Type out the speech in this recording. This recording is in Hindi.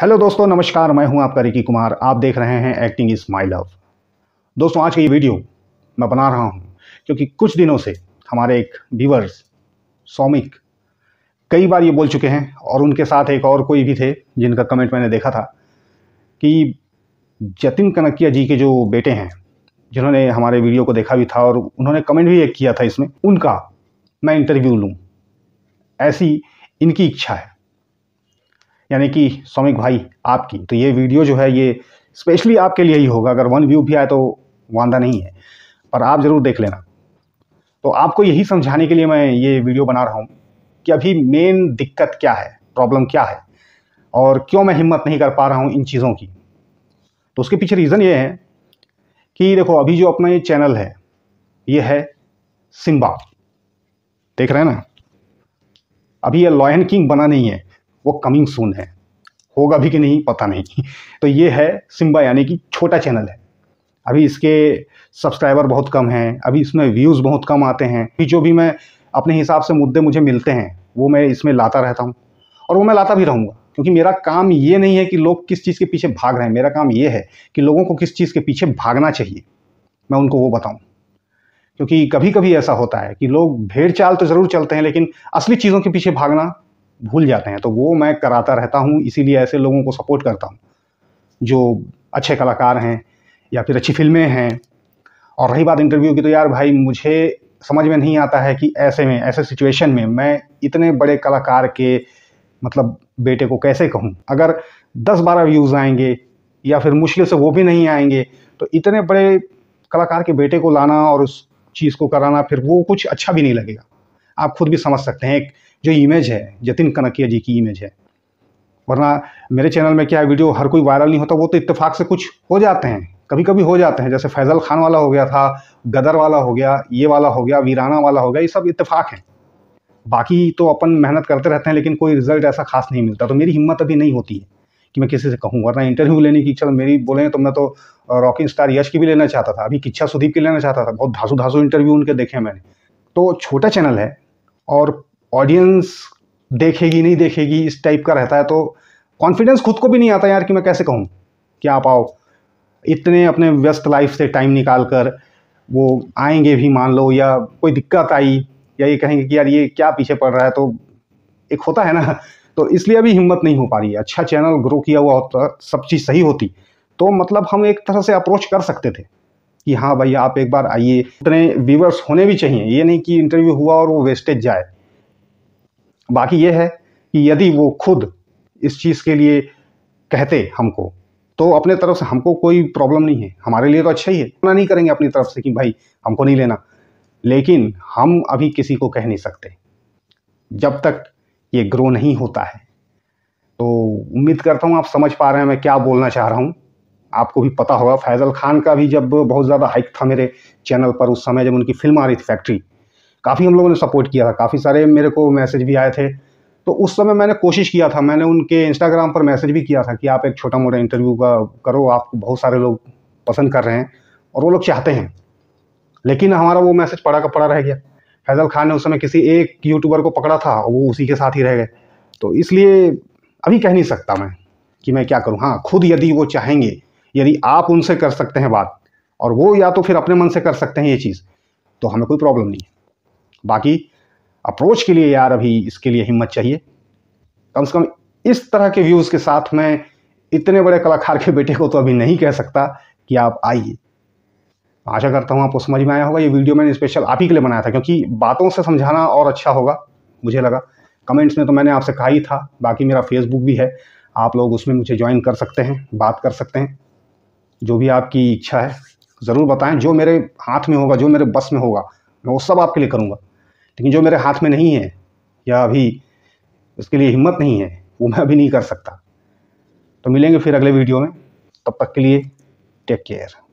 हेलो दोस्तों नमस्कार मैं हूं आपका रिकी कुमार आप देख रहे हैं एक्टिंग इज़ माई लव दोस्तों आज का ये वीडियो मैं बना रहा हूं क्योंकि कुछ दिनों से हमारे एक व्यूवर्स सौमिक कई बार ये बोल चुके हैं और उनके साथ एक और कोई भी थे जिनका कमेंट मैंने देखा था कि जतिन कनकिया जी के जो बेटे हैं जिन्होंने हमारे वीडियो को देखा भी था और उन्होंने कमेंट भी एक किया था इसमें उनका मैं इंटरव्यू लूँ ऐसी इनकी इच्छा है यानी कि सौमिक भाई आपकी तो ये वीडियो जो है ये स्पेशली आपके लिए ही होगा अगर वन व्यू भी आए तो वादा नहीं है पर आप ज़रूर देख लेना तो आपको यही समझाने के लिए मैं ये वीडियो बना रहा हूँ कि अभी मेन दिक्कत क्या है प्रॉब्लम क्या है और क्यों मैं हिम्मत नहीं कर पा रहा हूँ इन चीज़ों की तो उसके पीछे रीज़न ये है कि देखो अभी जो अपना ये चैनल है ये है सिम्बा देख रहे हैं ना अभी ये लॉयन किंग बना नहीं है वो कमिंग सून है होगा भी कि नहीं पता नहीं तो ये है सिम्बा यानी कि छोटा चैनल है अभी इसके सब्सक्राइबर बहुत कम हैं अभी इसमें व्यूज़ बहुत कम आते हैं अभी जो भी मैं अपने हिसाब से मुद्दे मुझे मिलते हैं वो मैं इसमें लाता रहता हूँ और वो मैं लाता भी रहूँगा क्योंकि मेरा काम ये नहीं है कि लोग किस चीज़ के पीछे भाग रहे हैं मेरा काम ये है कि लोगों को किस चीज़ के पीछे भागना चाहिए मैं उनको वो बताऊँ क्योंकि कभी कभी ऐसा होता है कि लोग भेड़ चाल तो ज़रूर चलते हैं लेकिन असली चीज़ों के पीछे भागना भूल जाते हैं तो वो मैं कराता रहता हूँ इसीलिए ऐसे लोगों को सपोर्ट करता हूँ जो अच्छे कलाकार हैं या फिर अच्छी फिल्में हैं और रही बात इंटरव्यू की तो यार भाई मुझे समझ में नहीं आता है कि ऐसे में ऐसे सिचुएशन में मैं इतने बड़े कलाकार के मतलब बेटे को कैसे कहूँ अगर दस बारह व्यूज़ आएंगे या फिर मुश्किल से वो भी नहीं आएंगे तो इतने बड़े कलाकार के बेटे को लाना और उस चीज़ को कराना फिर वो कुछ अच्छा भी नहीं लगेगा आप खुद भी समझ सकते हैं एक जो इमेज है जतिन कनकिया जी की इमेज है वरना मेरे चैनल में क्या वीडियो हर कोई वायरल नहीं होता वो तो इत्तेफाक से कुछ हो जाते हैं कभी कभी हो जाते हैं जैसे फैज़ल खान वाला हो गया था गदर वाला हो गया ये वाला हो गया वीराना वाला हो गया ये सब इत्तेफाक हैं बाकी तो अपन मेहनत करते रहते हैं लेकिन कोई रिजल्ट ऐसा खास नहीं मिलता तो मेरी हिम्मत अभी नहीं होती है कि मैं किसी से कहूँ वरना इंटरव्यू लेने की इच्छा मेरी बोले तो मैं तो रॉकिंग स्टार यश की भी लेना चाहता था अभी किच्छा सुदीप की लेना चाहता था बहुत धासु धासू इंटरव्यू उनके देखे मैंने तो छोटा चैनल है और ऑडियंस देखेगी नहीं देखेगी इस टाइप का रहता है तो कॉन्फिडेंस खुद को भी नहीं आता यार कि मैं कैसे कहूँ कि आप आओ इतने अपने व्यस्त लाइफ से टाइम निकाल कर वो आएंगे भी मान लो या कोई दिक्कत आई या ये कहेंगे कि यार ये क्या पीछे पड़ रहा है तो एक होता है ना तो इसलिए अभी हिम्मत नहीं हो पा रही है अच्छा चैनल ग्रो किया हुआ होता सब चीज़ सही होती तो मतलब हम एक तरह से अप्रोच कर सकते थे कि हाँ भाई आप एक बार आइए इतने व्यूवर्स होने भी चाहिए ये नहीं कि इंटरव्यू हुआ और वो वेस्टेज जाए बाकी ये है कि यदि वो खुद इस चीज़ के लिए कहते हमको तो अपने तरफ से हमको कोई प्रॉब्लम नहीं है हमारे लिए तो अच्छा ही है ना नहीं करेंगे अपनी तरफ से कि भाई हमको नहीं लेना लेकिन हम अभी किसी को कह नहीं सकते जब तक ये ग्रो नहीं होता है तो उम्मीद करता हूँ आप समझ पा रहे हैं मैं क्या बोलना चाह रहा हूँ आपको भी पता होगा फैज़ल खान का भी जब बहुत ज़्यादा हाइक था मेरे चैनल पर उस समय जब उनकी फिल्म आ रही थी फैक्ट्री काफ़ी हम लोगों ने सपोर्ट किया था काफ़ी सारे मेरे को मैसेज भी आए थे तो उस समय मैंने कोशिश किया था मैंने उनके इंस्टाग्राम पर मैसेज भी किया था कि आप एक छोटा मोटा इंटरव्यू का करो आपको बहुत सारे लोग पसंद कर रहे हैं और वो लोग चाहते हैं लेकिन हमारा वो मैसेज पड़ा का पड़ा रह गया फैज़ल खान ने उस समय किसी एक यूट्यूबर को पकड़ा था और वो उसी के साथ ही रह गए तो इसलिए अभी कह नहीं सकता मैं कि मैं क्या करूँ हाँ खुद यदि वो चाहेंगे यदि आप उनसे कर सकते हैं बात और वो या तो फिर अपने मन से कर सकते हैं ये चीज़ तो हमें कोई प्रॉब्लम नहीं है बाकी अप्रोच के लिए यार अभी इसके लिए हिम्मत चाहिए कम से कम इस तरह के व्यूज़ के साथ मैं इतने बड़े कलाकार के बेटे को तो अभी नहीं कह सकता कि आप आइए आशा करता हूँ आपको समझ में आया होगा ये वीडियो मैंने स्पेशल आप ही के लिए बनाया था क्योंकि बातों से समझाना और अच्छा होगा मुझे लगा कमेंट्स में तो मैंने आपसे कहा ही था बाकी मेरा फेसबुक भी है आप लोग उसमें मुझे ज्वाइन कर सकते हैं बात कर सकते हैं जो भी आपकी इच्छा है ज़रूर बताएं जो मेरे हाथ में होगा जो मेरे बस में होगा मैं वो सब आपके लिए करूँगा लेकिन जो मेरे हाथ में नहीं है या अभी उसके लिए हिम्मत नहीं है वो मैं अभी नहीं कर सकता तो मिलेंगे फिर अगले वीडियो में तब तक के लिए टेक केयर